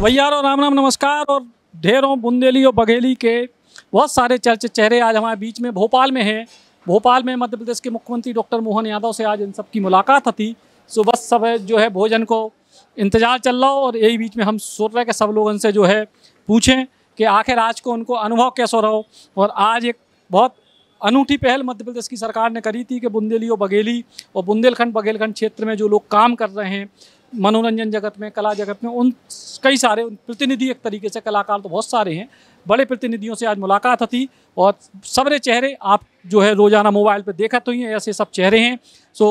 तो भैयारो राम राम नमस्कार और ढेरों बुंदेली और बघेली के बहुत सारे चर्चे चेहरे आज हमारे बीच में भोपाल में हैं भोपाल में मध्य प्रदेश के मुख्यमंत्री डॉक्टर मोहन यादव से आज इन सब की मुलाकात थी सुबह सब जो है भोजन को इंतजार चल रहा हो और यही बीच में हम सोच रहे कि सब लोग उनसे जो है पूछें कि आखिर आज को उनको अनुभव कैसा रहो और आज एक बहुत अनूठी पहल मध्य प्रदेश की सरकार ने करी थी कि बुंदेली और बघेली और बुंदेलखंड बघेलखंड क्षेत्र में जो लोग काम कर रहे हैं मनोरंजन जगत में कला जगत में उन कई सारे प्रतिनिधि एक तरीके से कलाकार तो बहुत सारे हैं बड़े प्रतिनिधियों से आज मुलाकात थी और सबरे चेहरे आप जो है रोज़ाना मोबाइल पर देखा तो ही ऐसे सब चेहरे हैं सो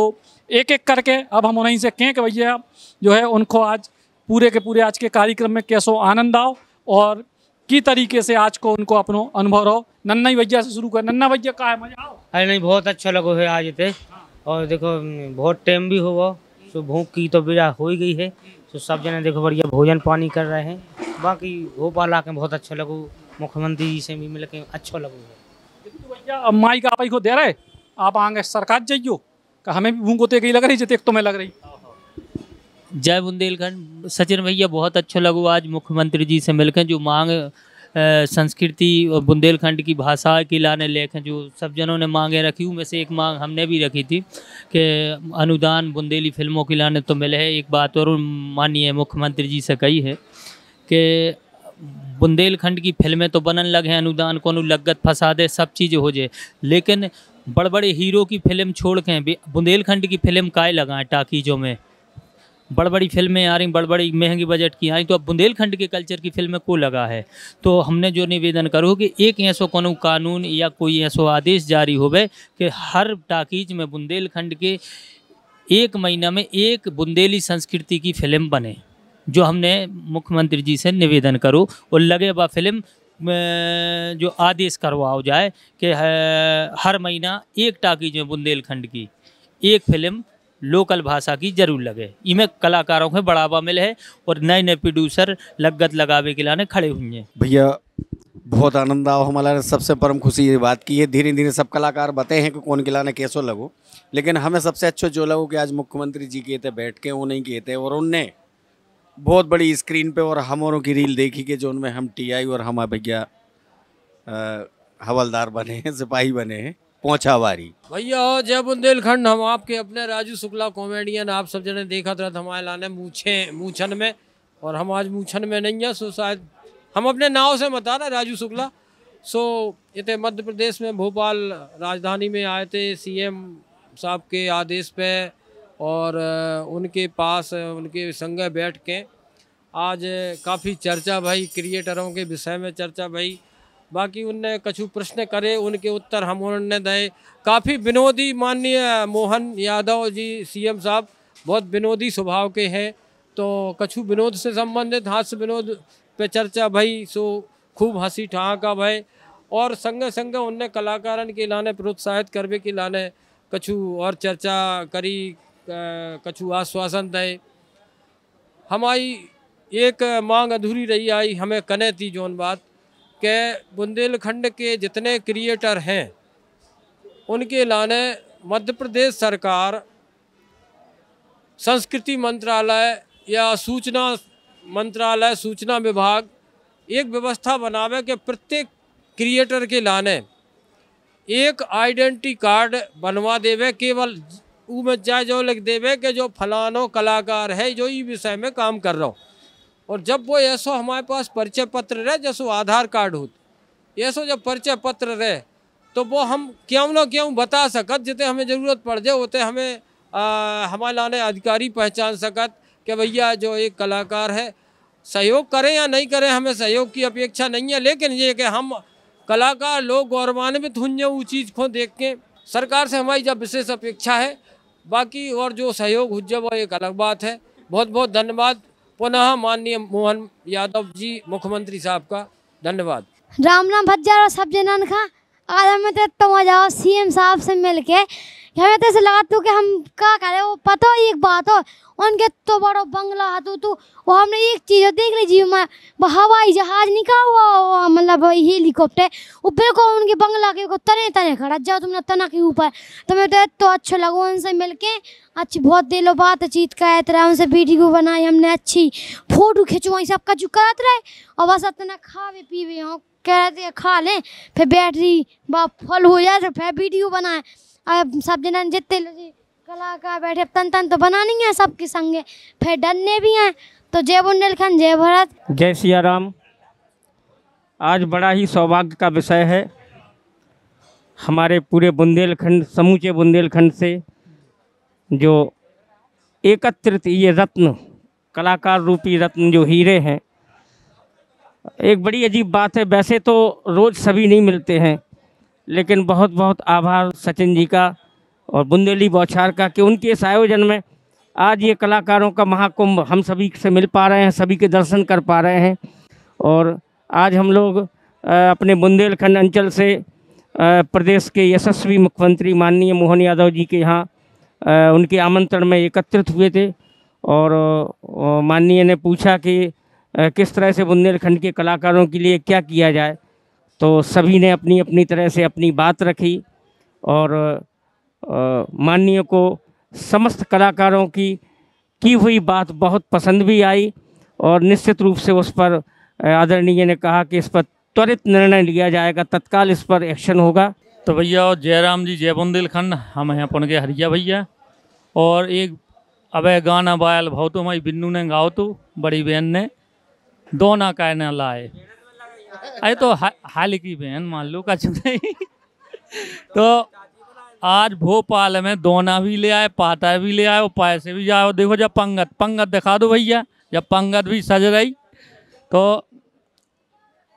एक एक करके अब हम उन्हीं से कहें कि भैया जो है उनको आज पूरे के पूरे आज के कार्यक्रम में कैसो आनंद आओ और की तरीके से आज को उनको अपनो अनुभव रहो नन्ना भैया से शुरू कर नन्ना भैया का है मजा आओ अरे नहीं बहुत अच्छा लगो है आज इतने हाँ। और देखो बहुत टाइम भी हुआ सो भूख की तो बिरा हो ही गई है सो तो सब जने देखो बढ़िया भोजन पानी कर रहे हैं बाकी भोपाल आके बहुत अच्छा लगो मुख्यमंत्री जी से भी मिल के अच्छा लगो है तो भैया अब माई का आपको को दे रहे आप आगे सरकार जाइयो का हमें भी भूख होते गई लग रही जैसे तो मैं लग रही जय बुंदेलखंड सचिन भैया बहुत अच्छा लगो आज मुख्यमंत्री जी से मिलकर जो मांग संस्कृति और बुंदेलखंड की भाषा की लाने लेख हैं जो सब जनों ने मांगे रखी उनमें से एक मांग हमने भी रखी थी कि अनुदान बुंदेली फिल्मों की लाने तो मिले है एक बात और माननीय मुख्यमंत्री जी से कही है कि बुंदेलखंड की फिल्में तो बनन लगे हैं अनुदान को लगत दे सब चीज़ हो जाए लेकिन बड़े बड़े हीरो की फिल्म छोड़ के बुंदेलखंड की फिल्म काय लगाएं टाकीजों में बड़ बड़ी फिल्में आ रही बड़ बड़ी महंगी बजट की आ रही तो अब बुंदेलखंड के कल्चर की फिल्में को लगा है तो हमने जो निवेदन करो कि एक ऐसो कौन कानून या कोई ऐसो आदेश जारी हो कि हर टाकीज में बुंदेलखंड के एक महीना में एक बुंदेली संस्कृति की फिल्म बने जो हमने मुख्यमंत्री जी से निवेदन करो और लगे व फिल्म जो आदेश करवाओ जाए कि हर महीना एक टाकीज में बुंदेलखंड की एक फिल्म लोकल भाषा की जरूर लगे इमें कलाकारों को बढ़ावा मिले है और नए नए प्रोड्यूसर लगत लगावे के लाने खड़े हुए हैं भैया बहुत आनंद आओ हमारा सबसे परम खुशी ये बात की है धीरे धीरे सब कलाकार बते हैं कि कौन के लाने कैसो लगो लेकिन हमें सबसे अच्छा जो लगो कि आज मुख्यमंत्री जी के थे बैठ के वो नहीं किए थे और उनने बहुत बड़ी स्क्रीन पे और हम की रील देखी कि जो उनमें हम टीआई और हमारे भैया हवलदार बने हैं सिपाही बने हैं पहुंचावारी वारी भैया और जय बुंदेलखंड हम आपके अपने राजू शुक्ला कॉमेडियन आप सब जने देखा तरह तो हमारे लाने मूछे मूछन में और हम आज मूछन में नहीं है सो शायद हम अपने नाव से बता रहे राजू शुक्ला सो इतने मध्य प्रदेश में भोपाल राजधानी में आए थे सीएम साहब के आदेश पे और उनके पास उनके संग बैठ के आज काफ़ी चर्चा भाई क्रिएटरों के विषय में चर्चा भाई बाकी उनने कछु प्रश्न करे उनके उत्तर हम उन्होंने दें काफ़ी विनोदी माननीय मोहन यादव जी सीएम साहब बहुत विनोदी स्वभाव के हैं तो कछु विनोद से संबंधित हास्य विनोद पे चर्चा भई सो खूब हंसी ठहाका भय और संग संग उनने कलाकारन के लाने प्रोत्साहित करवे के लाने कछु और चर्चा करी कछु आश्वासन दें हमारी एक मांग अधूरी रही आई हमें कने थी जोन बात के बुंदेलखंड के जितने क्रिएटर हैं उनके लाने मध्य प्रदेश सरकार संस्कृति मंत्रालय या सूचना मंत्रालय सूचना विभाग एक व्यवस्था बनावे के प्रत्येक क्रिएटर के लाने एक आइडेंटिटी कार्ड बनवा देवे केवल ऊ में चाहे जो लिख देवे के जो फलानो कलाकार है जो इस विषय में काम कर रहा हो और जब वो ऐसा हमारे पास परिचय पत्र रहे जैसो आधार कार्ड हो ऐसा जब परिचय पत्र रहे तो वो हम क्यों ना क्यों बता सकत जितने हमें ज़रूरत पड़ जाए होते हमें हमारे लाने अधिकारी पहचान सकत कि भैया जो एक कलाकार है सहयोग करें या नहीं करें हमें सहयोग की अपेक्षा नहीं है लेकिन ये कि हम कलाकार लोग गौरवान्वित जो वो चीज़ को देख के सरकार से हमारी जब विशेष अपेक्षा है बाकी और जो सहयोग जाए वो एक अलग बात है बहुत बहुत धन्यवाद पुनः माननीय मोहन यादव जी मुख्यमंत्री साहब का धन्यवाद राम राम भज्जा और सब जनन खा आज हमें तो मजा आओ सीएम साहब से मिलके हमें तो ऐसे लगा तू तो कि हम क्या करे हो पता एक बात हो उनके तो बड़ो बंगला हाथों तो तू वो हमने एक चीज़ देख लीजिए मैं हवाई जहाज निकाल हुआ मतलब हेलीकॉप्टर ऊपर को उनके बंगला के को तने तने खड़ा जाओ तुमने तना के ऊपर तो मैं तो तो अच्छा लगो उनसे मिल के अच्छी बहुत दिलो बातचीत कराते रहे उनसे वीडियो बनाई हमने अच्छी फोटो खिंचवाई सबका कचू कराते रहे और बस इतना खावे पीवे हो हाँ, कह रहे खा लें फिर बैटरी बा फल हो जाए तो फिर वीडियो बनाए अब सब जन जितने जी का बैठे तन तन तो बनानी है सबके संगे फिर डरने भी हैं तो जय बुंदेलखंड जय भारत जय सिया राम आज बड़ा ही सौभाग्य का विषय है हमारे पूरे बुंदेलखंड समूचे बुंदेलखंड से जो एकत्रित ये रत्न कलाकार रूपी रत्न जो हीरे हैं एक बड़ी अजीब बात है वैसे तो रोज़ सभी नहीं मिलते हैं लेकिन बहुत बहुत आभार सचिन जी का और बुंदेली बौछार का कि उनके इस आयोजन में आज ये कलाकारों का महाकुंभ हम सभी से मिल पा रहे हैं सभी के दर्शन कर पा रहे हैं और आज हम लोग अपने बुंदेलखंड अंचल से प्रदेश के यशस्वी मुख्यमंत्री माननीय मोहन यादव जी के यहाँ उनके आमंत्रण में एकत्रित हुए थे और माननीय ने पूछा कि किस तरह से बुंदेलखंड के कलाकारों के लिए क्या किया जाए तो सभी ने अपनी अपनी तरह से अपनी बात रखी और माननीय को समस्त कलाकारों की की हुई बात बहुत पसंद भी आई और निश्चित रूप से उस पर आदरणीय ने कहा कि इस पर त्वरित निर्णय लिया जाएगा तत्काल इस पर एक्शन होगा तो भैया जयराम जी जय बुंदेलखंड हम यहाँ पहुँच के हरिया भैया और एक अभय गाना बायल भाव तो हमारी बिन्नू ने गाओ तो बड़ी बहन ने दो ना काय लाए अरे तो हाल की बहन मान लो का तो आज भोपाल में दोना भी ले आए पाता भी ले आए पैसे भी जाओ देखो जब पंगत पंगत दिखा दो भैया जब पंगत भी सज रही तो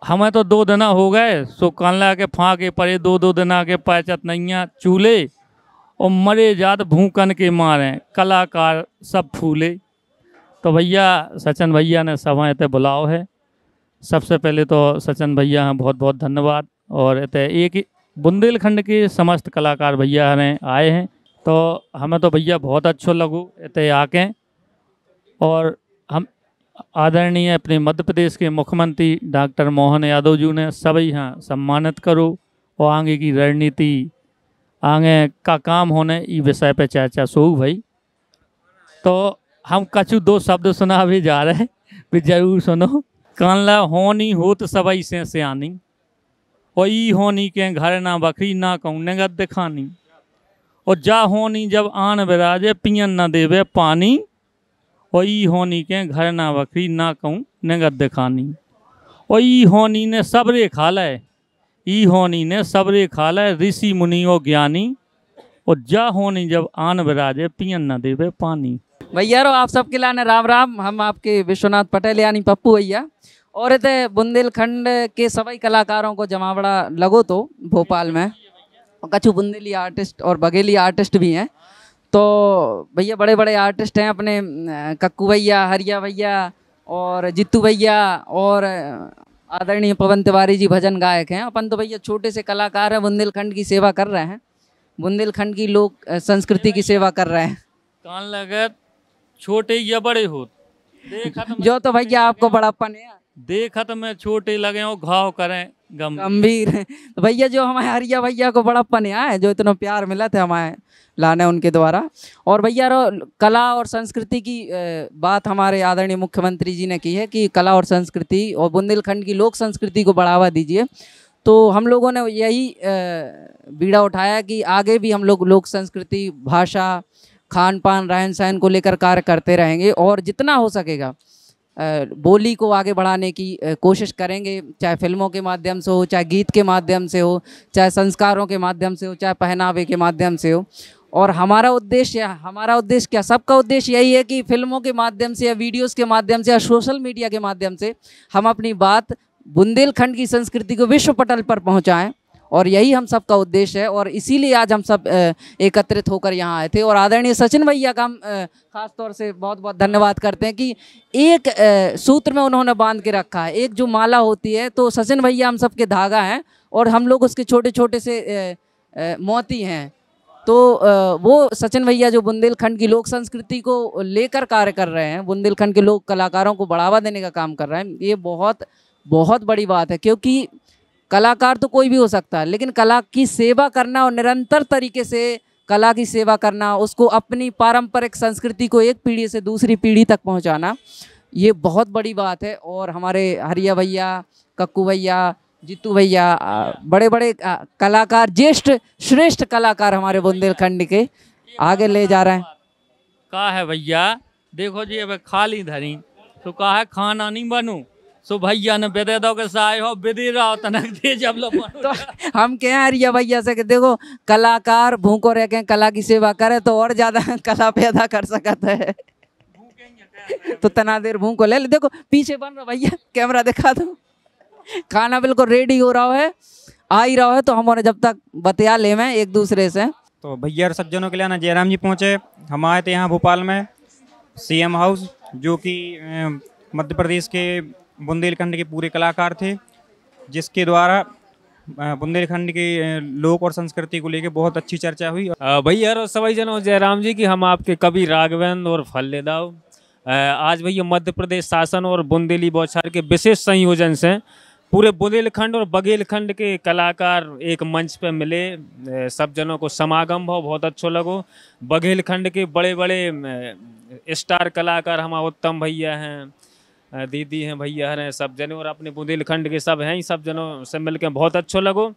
हमें तो दो दिना हो गए सो ला के फाके पड़े दो दो दिना के पैचत नैया चूल्हे और मरे जात भूकन के मारे कलाकार सब फूले तो भैया सचिन भैया ने समय तो बुलाओ है सबसे पहले तो सचिन भैया हैं बहुत बहुत धन्यवाद और इत एक बुंदेलखंड के समस्त कलाकार भैया हैं आए हैं तो हमें तो भैया बहुत अच्छो लगो इत आके और हम आदरणीय अपने मध्य प्रदेश के मुख्यमंत्री डॉक्टर मोहन यादव जी ने सभी यहाँ सम्मानित करो और आगे की रणनीति आगे का काम होने इस विषय पर चर्चा सो भाई तो हम कछु दो शब्द सुना भी जा रहे हैं भी जरूर सुनो कानला होनी होत सबई से सियानी और ई होनी के घर ना बखरी ना कहूँ नगद दिखानी और जा होनी जब आन बिराजे पियन ना देवे पानी और ई होनी के घर ना बखरी ना कहूँ नगद दिखानी और ई होनी ने सबरे खा लय ई होनी ने सबरे खा लय ऋषि मुनि और ज्ञानी और जा होनी जब आन बिराजे पियन ना देवे पानी भैया रो आप सबके लाने राम राम हम आपके विश्वनाथ पटेल यानी पप्पू भैया और इतने बुंदेलखंड के सभी कलाकारों को जमावड़ा लगो तो भोपाल में कछु बुंदेली आर्टिस्ट और बघेली आर्टिस्ट भी हैं तो भैया बड़े बड़े आर्टिस्ट हैं अपने कक्कू भैया हरिया भैया और जीतू भैया और आदरणीय पवन तिवारी जी भजन गायक हैं अपन तो भैया छोटे से कलाकार हैं बुंदेलखंड की सेवा कर रहे हैं बुंदेलखंड की लोक संस्कृति की सेवा कर रहे हैं कान लगत छोटे या बड़े हो तो जो तो भैया आपको बड़ापन है देखत तो में छोटे लगे हो घाव करें गंभीर तो भैया जो हमारे हरिया भैया को पन है जो इतना प्यार मिला था हमारे लाने उनके द्वारा और भैया कला और संस्कृति की बात हमारे आदरणीय मुख्यमंत्री जी ने की है कि कला और संस्कृति और बुंदेलखंड की लोक संस्कृति को बढ़ावा दीजिए तो हम लोगों ने यही बीड़ा उठाया कि आगे भी हम लोग लोक संस्कृति भाषा खान पान रहन सहन को लेकर कार्य करते रहेंगे और जितना हो सकेगा बोली को आगे बढ़ाने की कोशिश करेंगे चाहे फिल्मों के माध्यम से हो चाहे गीत के माध्यम से हो चाहे संस्कारों के माध्यम से हो चाहे पहनावे के माध्यम से हो और हमारा उद्देश्य हमारा उद्देश्य क्या सबका उद्देश्य यही है कि फिल्मों के माध्यम से या वीडियोस के माध्यम से या सोशल मीडिया के माध्यम से हम अपनी बात बुंदेलखंड की संस्कृति को विश्व पटल पर पहुँचाएँ और यही हम सब का उद्देश्य है और इसीलिए आज हम सब एकत्रित होकर यहाँ आए थे और आदरणीय सचिन भैया का हम खास तौर से बहुत बहुत धन्यवाद करते हैं कि एक सूत्र में उन्होंने बांध के रखा है एक जो माला होती है तो सचिन भैया हम सब के धागा हैं और हम लोग उसके छोटे छोटे से मोती हैं तो वो सचिन भैया जो बुंदेलखंड की लोक संस्कृति को लेकर कार्य कर रहे हैं बुंदेलखंड के लोक कलाकारों को बढ़ावा देने का काम कर रहे हैं ये बहुत बहुत बड़ी बात है क्योंकि कलाकार तो कोई भी हो सकता है लेकिन कला की सेवा करना और निरंतर तरीके से कला की सेवा करना उसको अपनी पारंपरिक संस्कृति को एक पीढ़ी से दूसरी पीढ़ी तक पहुंचाना ये बहुत बड़ी बात है और हमारे हरिया भैया कक्कू भैया जीतू भैया बड़े बड़े कलाकार ज्येष्ठ श्रेष्ठ कलाकार हमारे बुंदेलखंड के आगे ले जा रहे हैं कहा है भैया देखो जी अब खाली धरी तो कहा है खाना नहीं बनू सो भैया ने बेदे दो के साय हो बेदी रहो तनक दे जब लोग तो हम कहें अरिया भैया से कि देखो कलाकार भूखो रह के कला की सेवा करे तो और ज़्यादा कला पैदा कर सकता है तो तना देर भूखो ले ले देखो पीछे बन रहा भैया कैमरा दिखा दो खाना बिल्कुल रेडी हो रहा है आ ही रहा है तो हम हमारे जब तक बतिया ले में एक दूसरे से तो भैया और सज्जनों के लिए ना जयराम जी पहुंचे हम आए थे यहाँ भोपाल में सीएम हाउस जो कि मध्य प्रदेश के बुंदेलखंड के पूरे कलाकार थे जिसके द्वारा बुंदेलखंड के लोक और संस्कृति को लेकर बहुत अच्छी चर्चा हुई भैया यार सभी जनों जयराम जी की हम आपके कवि राघवेंद्र और फल्लेदाव आज भैया मध्य प्रदेश शासन और बुंदेली बौछार के विशेष संयोजन से पूरे बुंदेलखंड और बघेलखंड के कलाकार एक मंच पर मिले सब जनों को समागम भाव बहुत अच्छो लगो बघेलखंड के बड़े बड़े स्टार कलाकार हमारे उत्तम भैया हैं दीदी हैं भैया हैं सब जनों और अपने बुंदेलखंड के सब हैं ही सब जनों से मिलकर बहुत अच्छो लगो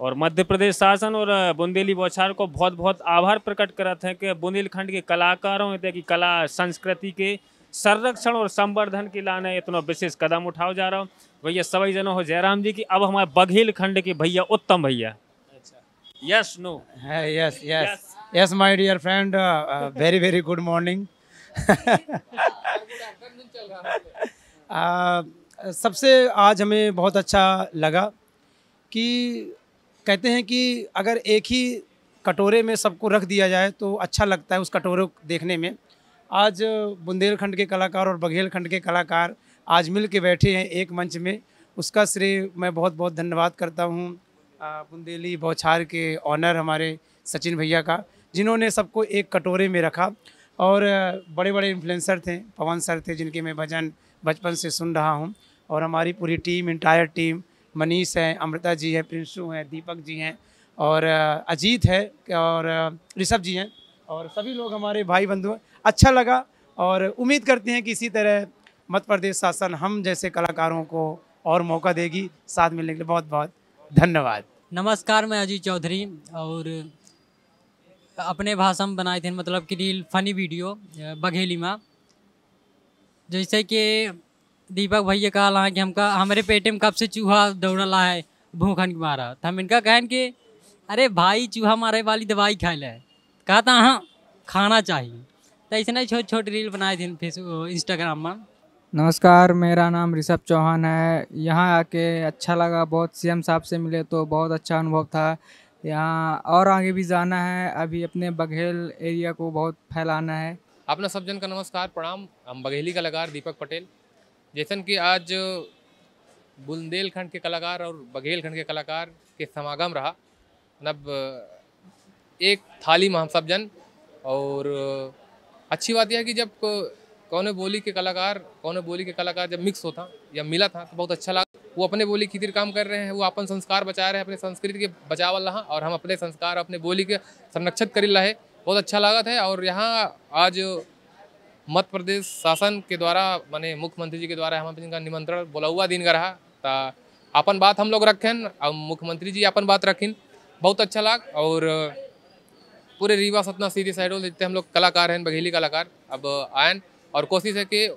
और मध्य प्रदेश शासन और बुंदेली बौछार को बहुत बहुत आभार प्रकट करते हैं कि बुंदेलखंड के कलाकारों की कला संस्कृति के संरक्षण और संवर्धन के लाने इतना विशेष कदम उठाओ जा रहा हो भैया सभी जनों हो जयराम जी की अब हमारे बघेल खंड के भैया उत्तम भैया अच्छा। यस नो हाँ, yes yes yes my dear friend very very good morning आ, सबसे आज हमें बहुत अच्छा लगा कि कहते हैं कि अगर एक ही कटोरे में सबको रख दिया जाए तो अच्छा लगता है उस कटोरे को देखने में आज बुंदेलखंड के कलाकार और बघेलखंड के कलाकार आज मिल के बैठे हैं एक मंच में उसका श्रेय मैं बहुत बहुत धन्यवाद करता हूँ बुंदेली बौछार के ऑनर हमारे सचिन भैया का जिन्होंने सबको एक कटोरे में रखा और बड़े बड़े इन्फ्लुएंसर थे पवन सर थे जिनके मैं भजन बचपन से सुन रहा हूँ और हमारी पूरी टीम इंटायर टीम मनीष है अमृता जी है प्रिंसू हैं दीपक जी हैं और अजीत है और ऋषभ जी हैं और सभी लोग हमारे भाई बंधु हैं अच्छा लगा और उम्मीद करते हैं कि इसी तरह मध्य प्रदेश शासन हम जैसे कलाकारों को और मौका देगी साथ मिलने के लिए बहुत बहुत धन्यवाद नमस्कार मैं अजीत चौधरी और अपने भाषा में बनाए थे मतलब कि रील फनी वीडियो बघेली में जैसे कि दीपक भैया कहा ला कि हमका हमारे पेट में कब से चूहा दौड़ला है भूखन के मारा तो हम इनका कहें कि अरे भाई चूहा मारे वाली दवाई खाए ले कहा था हाँ खाना चाहिए तो इसने छोट छोट रील बनाए थे फेसबुक इंस्टाग्राम में नमस्कार मेरा नाम ऋषभ चौहान है यहाँ आके अच्छा लगा बहुत सीएम साहब से मिले तो बहुत अच्छा अनुभव था यहाँ और आगे भी जाना है अभी अपने बघेल एरिया को बहुत फैलाना है आपने सब जन का नमस्कार प्रणाम हम बघेली कलाकार दीपक पटेल जैसन कि आज बुंदेलखंड के कलाकार और बघेलखंड के कलाकार के समागम रहा नब एक थाली में हम सब जन और अच्छी बात यह है कि जब कौन बोली के कलाकार कौन बोली के कलाकार जब मिक्स होता या मिला था तो बहुत अच्छा लगा वो अपने बोली की काम कर रहे हैं वो अपन संस्कार बचा रहे हैं अपने संस्कृति के बचावल रहा और हम अपने संस्कार अपने बोली के संरक्षित कर रहे बहुत अच्छा लागत है और यहाँ आज मध्य प्रदेश शासन के द्वारा मैंने मुख्यमंत्री जी के द्वारा हम का निमंत्रण बोला हुआ दिन का रहा ता अपन बात हम लोग रखें और मुख्यमंत्री जी अपन बात रखें बहुत अच्छा लाग और पूरे रीवा सतना सीधी साइडों जितने हम लोग कलाकार हैं बघेली कलाकार अब आयन और कोशिश है कि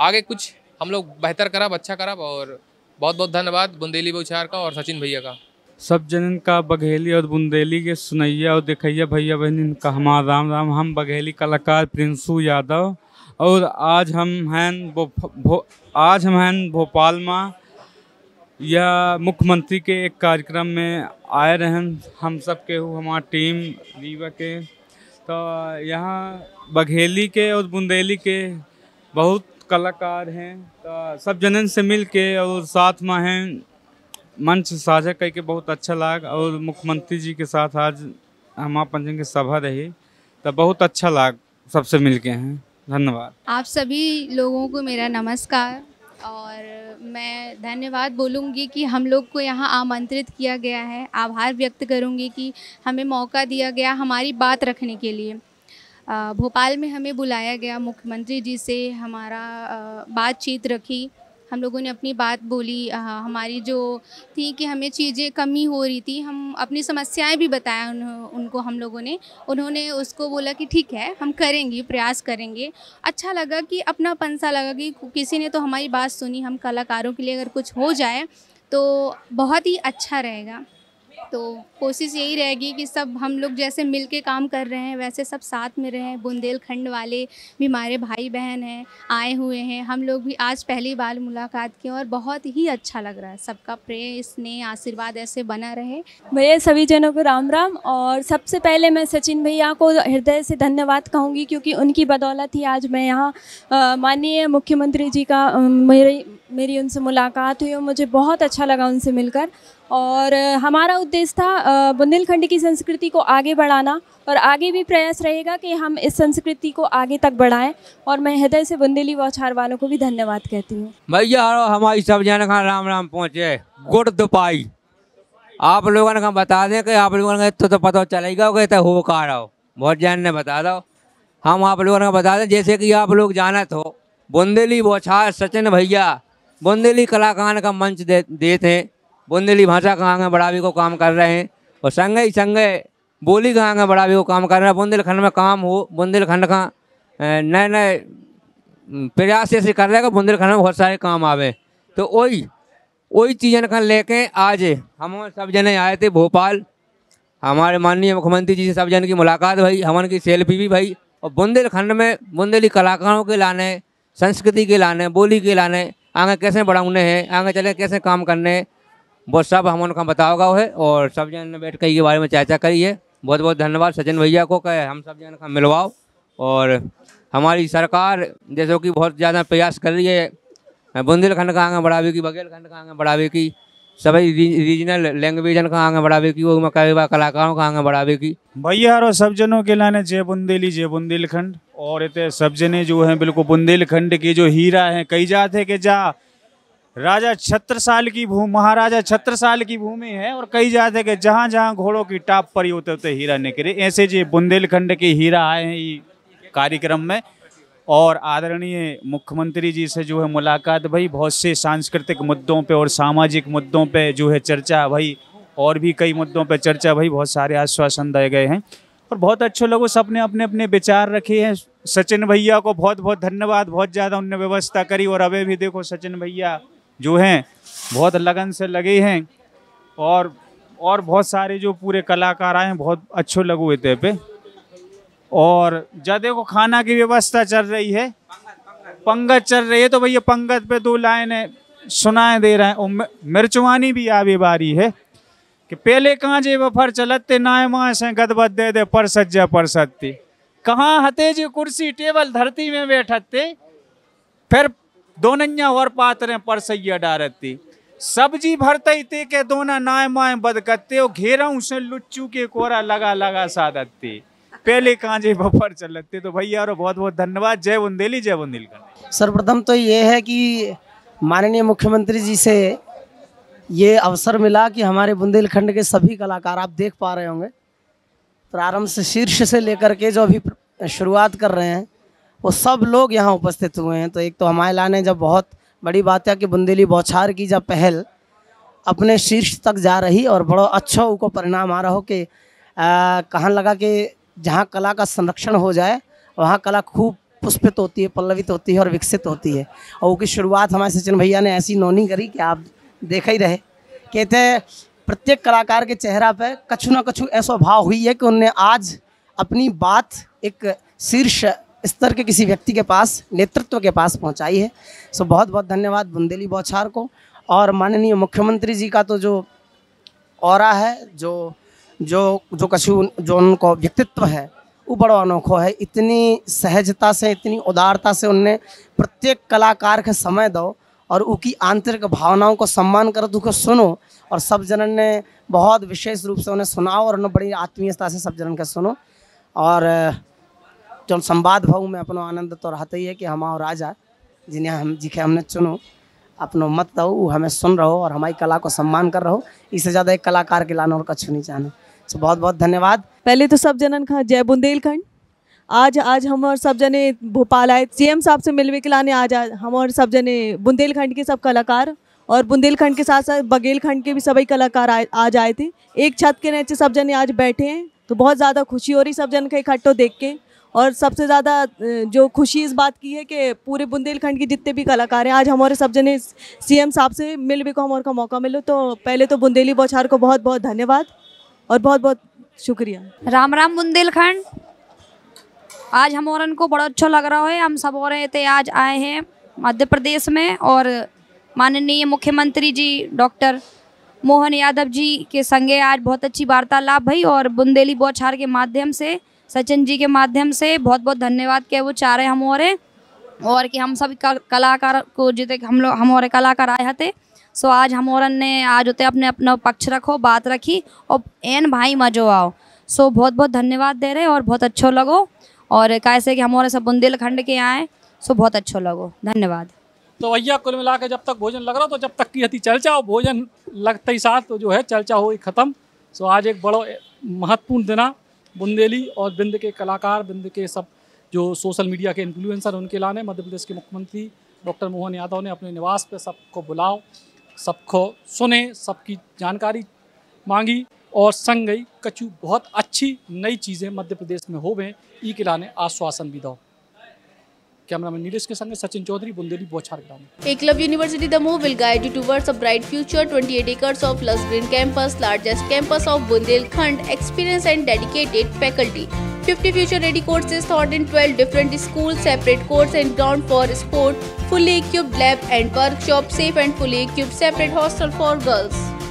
आगे कुछ हम लोग बेहतर कराब अच्छा कराब और बहुत बहुत धन्यवाद बुंदेली बहुचार का और सचिन भैया का सब जन का बघेली और बुंदेली के सुनैया और देखैया भैया बहन का हमारा राम राम हम बघेली कलाकार प्रिंसू यादव और आज हम हैं भो, भो, आज हम हैं भोपाल में यह मुख्यमंत्री के एक कार्यक्रम में आए रहें हम सब के हमारी टीम रीवा के तो यहाँ बघेली के और बुंदेली के बहुत कलाकार हैं तो सब जनन से मिल के और साथ में हैं मंच साझा करके बहुत अच्छा लाग और मुख्यमंत्री जी के साथ आज हमारा पंचन की सभा रही तो बहुत अच्छा लाग सबसे मिल के हैं धन्यवाद आप सभी लोगों को मेरा नमस्कार और मैं धन्यवाद बोलूँगी कि हम लोग को यहाँ आमंत्रित किया गया है आभार व्यक्त करूँगी कि हमें मौका दिया गया हमारी बात रखने के लिए भोपाल में हमें बुलाया गया मुख्यमंत्री जी से हमारा बातचीत रखी हम लोगों ने अपनी बात बोली हमारी जो थी कि हमें चीज़ें कमी हो रही थी हम अपनी समस्याएं भी बताया उन, उनको हम लोगों ने उन्होंने उसको बोला कि ठीक है हम करेंगे प्रयास करेंगे अच्छा लगा कि अपना पंसा लगा कि किसी ने तो हमारी बात सुनी हम कलाकारों के लिए अगर कुछ हो जाए तो बहुत ही अच्छा रहेगा तो कोशिश यही रहेगी कि सब हम लोग जैसे मिल के काम कर रहे हैं वैसे सब साथ में रहें बुंदेलखंड वाले भी हमारे भाई बहन हैं आए हुए हैं हम लोग भी आज पहली बार मुलाकात की और बहुत ही अच्छा लग रहा है सबका प्रेम स्नेह आशीर्वाद ऐसे बना रहे भैया सभी जनों को राम राम और सबसे पहले मैं सचिन भैया को हृदय से धन्यवाद कहूँगी क्योंकि उनकी बदौलत ही आज मैं यहाँ माननीय मुख्यमंत्री जी का मेरी मेरी उनसे मुलाकात हुई और मुझे बहुत अच्छा लगा उनसे मिलकर और हमारा उद्देश्य था बुंदेलखंड की संस्कृति को आगे बढ़ाना और आगे भी प्रयास रहेगा कि हम इस संस्कृति को आगे तक बढ़ाएं और मैं हृदय से बुंदेली बौछार वालों को भी धन्यवाद कहती हूँ भैया हमारी सब जन का राम राम पहुँचे गुड़ दुपाई आप लोगों ने बता दें कि आप लोगों तो, तो पता चलेगा तो हो कहा रहो बहुत जन ने बता दो हम आप लोगों का बता दें जैसे कि आप लोग जानत हो बुंदेली बौछार सचिन भैया बुंदेली कलाकार का मंच दे देते हैं बुंदेली भाषा का आगे बढ़ावे को काम कर रहे हैं और संगे ही संगे बोली का आगे बढ़ावे को काम कर रहे हैं बुंदेलखंड में काम हो बुंदेलखंड का नए नए प्रयास ऐसे कर रहे हैं बुंदेलखंड में बहुत सारे काम आवे तो वही वही चीज़ें का लेके आज हम सब जने आए थे भोपाल हमारे माननीय मुख्यमंत्री जी से सब जन की मुलाकात भाई हमन की सेल्फी भी भाई और बुंदेलखंड में बुंदेली कलाकारों के लाने संस्कृति के लाने बोली के लाने आगे कैसे बढ़ाने हैं आगे चले कैसे काम करने हैं वो सब हम उनका बताओगा है और सब जन बैठ कर ये बारे में चर्चा करिए बहुत बहुत धन्यवाद सचिन भैया को कहे हम सब जन का मिलवाओ और हमारी सरकार जैसे कि बहुत ज़्यादा प्रयास कर रही है बुंदेलखंड का आगे बढ़ावे की बघेलखंड का आगे बढ़ावे की सभी रीजनल लैंग्वेजन का आगे बढ़ावे की वो कई बार कलाकारों का आगे बढ़ावे की भैया और सब जनों के लाने जय बुंदेली जय बुंदेलखंड और इतने सब जने जो हैं बिल्कुल बुंदेलखंड के जो हीरा हैं कई जाते है के जा राजा छत्रसाल की भूमि महाराजा छत्रसाल की भूमि है और कई जाते के जहाँ जहाँ घोड़ों की टाप पर ही होते होते हीरा निकले ऐसे जी बुंदेलखंड के हीरा आए हैं कार्यक्रम में और आदरणीय मुख्यमंत्री जी से जो है मुलाकात भाई बहुत से सांस्कृतिक मुद्दों पे और सामाजिक मुद्दों पे जो है चर्चा भाई और भी कई मुद्दों पे चर्चा भाई बहुत सारे आश्वासन दिए गए हैं और बहुत अच्छे लोगों सबने अपने अपने विचार रखे हैं सचिन भैया को बहुत बहुत धन्यवाद बहुत ज़्यादा उनने व्यवस्था करी और अभी भी देखो सचिन भैया जो हैं बहुत लगन से लगे हैं और और बहुत सारे जो पूरे कलाकार आए हैं बहुत अच्छे लगे हुए थे पे और जदे देखो खाना की व्यवस्था चल रही है पंगत चल रही है तो भैया पंगत पे दो लाइने सुनाए दे रहे हैं और मिर्चवानी भी आवे बारी है कि पहले कहाँ जे बफर चलते नाय मास से गदबद दे दे पर सज्जा पर सत्ती कहाँ हते जी कुर्सी टेबल धरती में बैठते फिर दोनन्या और पात्र परसैया डारती सब्जी भरते ते के दोना नाय माय बदकते और घेराऊ से लुच्चू के कोरा लगा लगा साधते पहले कांजे बफर चलते तो भैया और बहुत बहुत धन्यवाद जय बुंदेली जय बुंदेल सर्वप्रथम तो ये है कि माननीय मुख्यमंत्री जी से ये अवसर मिला कि हमारे बुंदेलखंड के सभी कलाकार आप देख पा रहे होंगे प्रारंभ से शीर्ष से लेकर के जो अभी शुरुआत कर रहे हैं वो सब लोग यहाँ उपस्थित हुए हैं तो एक तो हमारे लाने जब बहुत बड़ी बात है कि बुंदेली बौछार की जब पहल अपने शीर्ष तक जा रही और बड़ो अच्छो उनको परिणाम आ रहा हो कि कहाँ लगा कि जहाँ कला का संरक्षण हो जाए वहाँ कला खूब पुष्पित होती है पल्लवित होती है और विकसित होती है और उनकी शुरुआत हमारे सचिन भैया ने ऐसी नोनी करी कि आप देख ही रहे कहते प्रत्येक कलाकार के चेहरा पर कछु ना कछु ऐसा भाव हुई है कि उनने आज अपनी बात एक शीर्ष स्तर के किसी व्यक्ति के पास नेतृत्व के पास पहुंचाई है सो बहुत बहुत धन्यवाद बुंदेली बौछार को और माननीय मुख्यमंत्री जी का तो जो और है जो जो जो कशु जो उनको व्यक्तित्व है वो बड़ो अनोखो है इतनी सहजता से इतनी उदारता से उनने प्रत्येक कलाकार के समय दो और उनकी आंतरिक भावनाओं को सम्मान करो तो सुनो और सब जनन ने बहुत विशेष रूप से उन्हें सुनाओ और उन्हें बड़ी आत्मीयता से सब जनन के सुनो और चल संवाद भाव में अपनो आनंद तो रहते ही है कि हमारो राजा जिन्हें हम जिखे हमने चुनो अपनो मत दो वो हमें सुन रहो और हमारी कला को सम्मान कर रहो इससे ज़्यादा एक कलाकार के लाना और कछु नहीं चाहना तो बहुत बहुत धन्यवाद पहले तो सब जनन खा जय बुंदेलखंड आज आज हम और सब जने भोपाल आए सीएम साहब से मिलवे के लाने आज हम और सब जने बुंदेलखंड के सब कलाकार और बुंदेलखंड के साथ साथ बघेलखंड के भी सभी कलाकार आज आए थे एक छत के नीचे सब जने आज बैठे हैं तो बहुत ज़्यादा खुशी हो रही सब जन का इकट्ठो देख के और सबसे ज़्यादा जो खुशी इस बात की है कि पूरे बुंदेलखंड के जितने भी कलाकार हैं आज हमारे सब जने सीएम साहब से मिल भी को हमारे का मौका मिलो तो पहले तो बुंदेली बौछार को बहुत बहुत धन्यवाद और बहुत बहुत शुक्रिया राम राम बुंदेलखंड आज हम और को बड़ा अच्छा लग रहा है हम सब और थे आज आए हैं मध्य प्रदेश में और माननीय मुख्यमंत्री जी डॉक्टर मोहन यादव जी के संगे आज बहुत अच्छी वार्तालाप भई और बुंदेली बौछार के माध्यम से सचिन जी के माध्यम से बहुत बहुत धन्यवाद के वो चारे हम और और कि हम सब कलाकार को जितने हम लोग हम और कलाकार आए थे सो आज हम और ने आज होते अपने अपना पक्ष रखो बात रखी और एन भाई मजो आओ सो बहुत बहुत धन्यवाद दे रहे और बहुत अच्छो लगो और कैसे कि हमारे सब बुंदेलखंड के आए सो बहुत अच्छो लगो धन्यवाद तो भैया कुल मिला के जब तक भोजन लग रहा तो जब तक की अति चर्चा हो भोजन लगते ही साथ तो जो है चर्चा हो ख़त्म सो आज एक बड़ो महत्वपूर्ण दिना बुंदेली और बिंद के कलाकार बिंद के सब जो सोशल मीडिया के इन्फ्लुएंसर उनके लाने मध्य प्रदेश के मुख्यमंत्री डॉक्टर मोहन यादव ने अपने निवास पर सबको बुलाओ सबको सुने सबकी जानकारी मांगी और संग गई कछु बहुत अच्छी नई चीज़ें मध्य प्रदेश में हो गए ई के लाने आश्वासन भी दो कैमरा मैन के संग सचिन चौधरी बुंदेली बोछार ग्राम एक university Damoh will guide you towards a bright future 28 acres of lush green campus largest campus of Bundelkhand experience and dedicated faculty 50 future ready courses taught in 12 different school separate course and ground for sport fully equipped lab and workshop safe and fully equipped separate hostel for girls